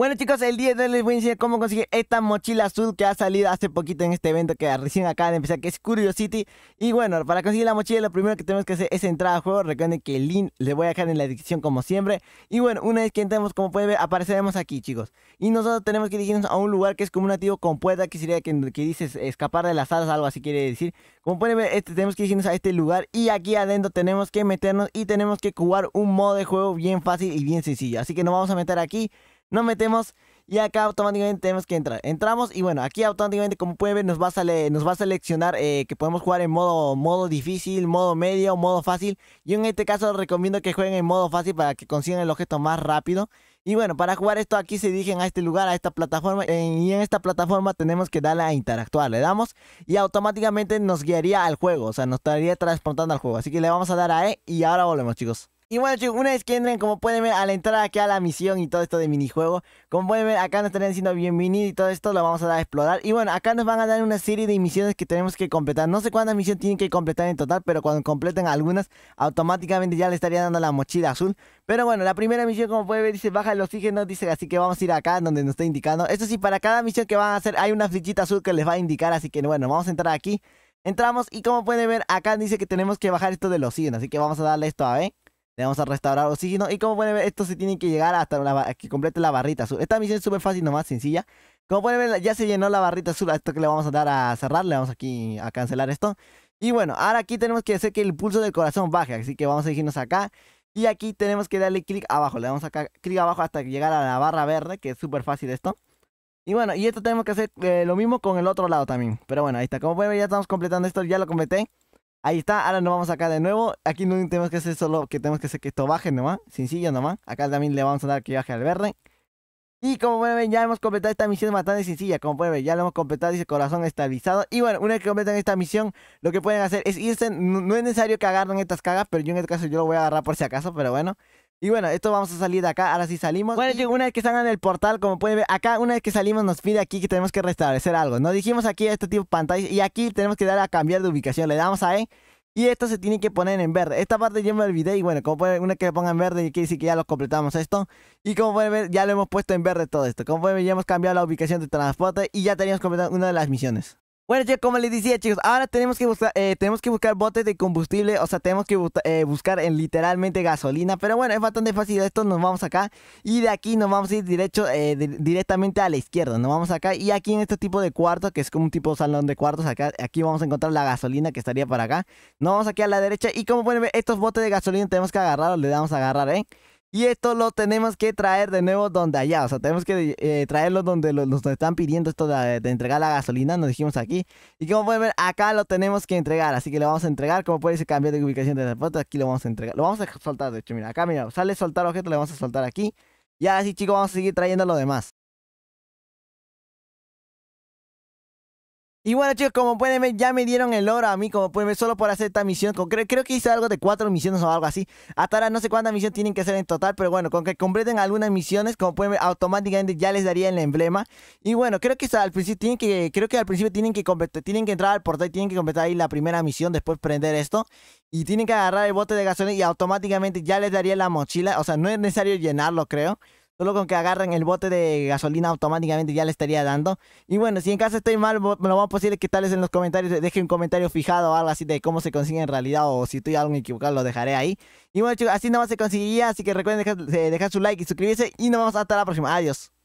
Bueno chicos, el día de hoy les voy a enseñar cómo conseguir esta mochila azul que ha salido hace poquito en este evento que recién acá de empezar, que es Curiosity. Y bueno, para conseguir la mochila lo primero que tenemos que hacer es entrar al juego. Recuerden que el link les voy a dejar en la descripción como siempre. Y bueno, una vez que entremos, como pueden ver, apareceremos aquí chicos. Y nosotros tenemos que dirigirnos a un lugar que es como un nativo con puerta, que sería que, dices escapar de las salas, algo así quiere decir. Como pueden ver, este, tenemos que irnos a este lugar y aquí adentro tenemos que meternos y tenemos que jugar un modo de juego bien fácil y bien sencillo. Así que nos vamos a meter aquí nos metemos y acá automáticamente tenemos que entrar. Entramos y bueno, aquí automáticamente como pueden ver nos va a, nos va a seleccionar eh, que podemos jugar en modo, modo difícil, modo medio, modo fácil. Yo en este caso recomiendo que jueguen en modo fácil para que consigan el objeto más rápido. Y bueno, para jugar esto aquí se dirigen a este lugar, a esta plataforma eh, y en esta plataforma tenemos que darle a interactuar. Le damos y automáticamente nos guiaría al juego, o sea, nos estaría transportando al juego. Así que le vamos a dar a E y ahora volvemos chicos. Y bueno chicos, una vez que entren, como pueden ver, al entrar aquí a la misión y todo esto de minijuego, como pueden ver, acá nos están diciendo bienvenido y todo esto lo vamos a dar a explorar. Y bueno, acá nos van a dar una serie de misiones que tenemos que completar. No sé cuántas misiones tienen que completar en total, pero cuando completen algunas, automáticamente ya le estaría dando la mochila azul. Pero bueno, la primera misión, como pueden ver, dice baja el oxígeno, dice así que vamos a ir acá donde nos está indicando. Esto sí, para cada misión que van a hacer hay una flechita azul que les va a indicar, así que bueno, vamos a entrar aquí. Entramos y como pueden ver, acá dice que tenemos que bajar esto del oxígeno, así que vamos a darle esto a ver. Le vamos a restaurar oxígeno. Y como pueden ver, esto se tiene que llegar hasta que complete la barrita azul. Esta misión es súper fácil, nomás sencilla. Como pueden ver, ya se llenó la barrita azul. esto que le vamos a dar a cerrar, le vamos aquí a cancelar esto. Y bueno, ahora aquí tenemos que hacer que el pulso del corazón baje. Así que vamos a irnos acá. Y aquí tenemos que darle clic abajo. Le damos acá clic abajo hasta llegar a la barra verde, que es súper fácil esto. Y bueno, y esto tenemos que hacer eh, lo mismo con el otro lado también. Pero bueno, ahí está. Como pueden ver, ya estamos completando esto. Ya lo completé. Ahí está, ahora nos vamos acá de nuevo. Aquí no tenemos que hacer solo que tenemos que hacer que esto baje nomás, sencillo nomás. Acá también le vamos a dar que baje al verde. Y como pueden ver, ya hemos completado esta misión bastante sencilla. Como pueden ver, ya lo hemos completado, y ese corazón estabilizado. Y bueno, una vez que completan esta misión, lo que pueden hacer es irse. No, no es necesario que agarren estas cagas, pero yo en este caso yo lo voy a agarrar por si acaso, pero bueno. Y bueno, esto vamos a salir de acá. Ahora sí salimos. Bueno, una vez que salgan el portal, como pueden ver, acá una vez que salimos nos pide aquí que tenemos que restablecer algo. Nos dijimos aquí a este tipo de pantalla. y aquí tenemos que dar a cambiar de ubicación. Le damos a E y esto se tiene que poner en verde. Esta parte yo me olvidé y bueno, como pueden ver, una que ponga en verde quiere decir que ya lo completamos esto. Y como pueden ver, ya lo hemos puesto en verde todo esto. Como pueden ver, ya hemos cambiado la ubicación de transporte y ya teníamos completado una de las misiones. Bueno, ya como les decía, chicos, ahora tenemos que buscar, eh, tenemos que buscar botes de combustible, o sea, tenemos que eh, buscar en literalmente gasolina, pero bueno, es bastante fácil esto, nos vamos acá y de aquí nos vamos a ir eh, directamente a la izquierda, nos vamos acá y aquí en este tipo de cuarto, que es como un tipo de salón de cuartos, acá, aquí vamos a encontrar la gasolina que estaría para acá, nos vamos aquí a la derecha y como pueden ver, estos botes de gasolina tenemos que agarrar o le damos a agarrar, ¿eh? Y esto lo tenemos que traer de nuevo donde allá. O sea, tenemos que eh, traerlo donde nos están pidiendo esto de, entregar la gasolina. Nos dijimos aquí. Y como pueden ver, acá lo tenemos que entregar. Así que lo vamos a entregar. Como pueden cambio de ubicación de foto. Aquí lo vamos a entregar. Lo vamos a soltar, de hecho. Mira, acá, mira. Sale soltar objeto. Le vamos a soltar aquí. Y ahora sí, chicos, vamos a seguir trayendo lo demás. Y bueno chicos, como pueden ver, ya me dieron el oro a mí, como pueden ver, solo por hacer esta misión. Creo, que hice algo de cuatro misiones o algo así. Hasta ahora no sé cuántas misiones tienen que hacer en total, pero bueno, con que completen algunas misiones, como pueden ver, automáticamente ya les daría el emblema. Y bueno, creo que al principio tienen que, creo que al principio tienen que tienen que entrar al portal y tienen que completar ahí la primera misión, después prender esto. Y tienen que agarrar el bote de gasolina y automáticamente ya les daría la mochila. O sea, no es necesario llenarlo, creo. Solo con que agarren el bote de gasolina automáticamente ya le estaría dando. Y bueno, si en caso estoy mal, me lo a posible que tal en los comentarios deje un comentario fijado o algo así de cómo se consigue en realidad. O si estoy algo equivocado, lo dejaré ahí. Y bueno, chicos, así nomás se conseguiría. Así que recuerden dejar, eh, dejar su like y suscribirse. Y nos vemos hasta la próxima. Adiós.